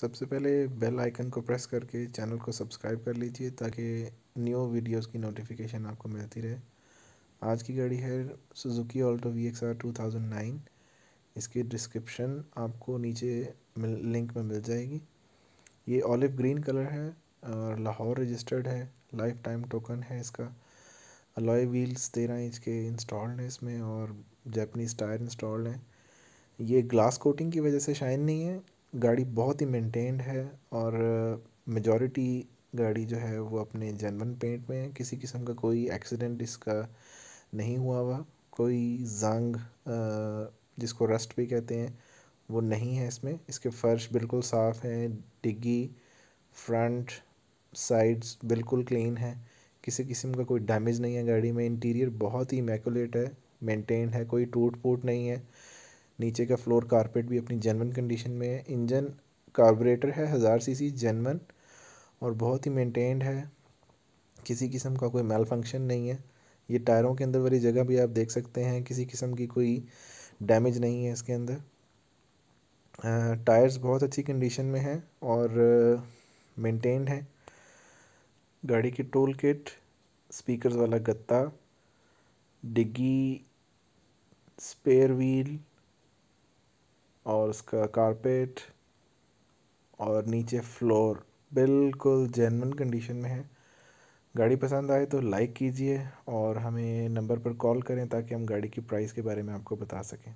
सबसे पहले bell icon को प्रेस करके चैनल को सब्सक्राइब कर लीजिए ताकि न्यू वीडियोस की नोटिफिकेशन आपको मिलती रहे आज की गाड़ी है Suzuki Alto V X R two thousand nine इसकी डिस्क्रिप्शन आपको नीचे मिल, लिंक में मिल जाएगी ये ऑलिव ग्रीन कलर है और लाहौर रजिस्टर्ड है लाइफ टाइम टोकन है इसका अलॉय व्हील्स तेरह इंच के इंस्टॉल्ड हैं इसमें और जैपनीज़ टायर इंस्टॉल्ड हैं ये ग्लास कोटिंग की वजह से शाइन नहीं है गाड़ी बहुत ही मेंटेन्ड है और मेजॉरिटी uh, गाड़ी जो है वो अपने जेनवन पेंट में है किसी किस्म का कोई एक्सीडेंट इसका नहीं हुआ हुआ कोई जंग uh, जिसको रस्ट भी कहते हैं वो नहीं है इसमें इसके फर्श बिल्कुल साफ़ हैं डिग्गी फ्रंट साइड्स बिल्कुल क्लीन है किसी किस्म का कोई डैमेज नहीं है गाड़ी में इंटीरियर बहुत ही इमेकुलेट है मेंटेन है कोई टूट फूट नहीं है नीचे का फ्लोर कारपेट भी अपनी जेनवन कंडीशन में है इंजन कार्बोरेटर है हज़ार सी जेनवन और बहुत ही मेनटेन्ड है किसी किस्म का कोई मेल फंक्शन नहीं है ये टायरों के अंदर वाली जगह भी आप देख सकते हैं किसी किस्म की कोई डैमेज नहीं है इसके अंदर टायर्स बहुत अच्छी कंडीशन में हैं और मेंटेन्ड हैं गाड़ी की टोल किट स्पीकर्स वाला गत्ता डिग्गी स्पेयर व्हील और उसका कारपेट और नीचे फ्लोर बिल्कुल जेनवन कंडीशन में है गाड़ी पसंद आए तो लाइक कीजिए और हमें नंबर पर कॉल करें ताकि हम गाड़ी की प्राइस के बारे में आपको बता सकें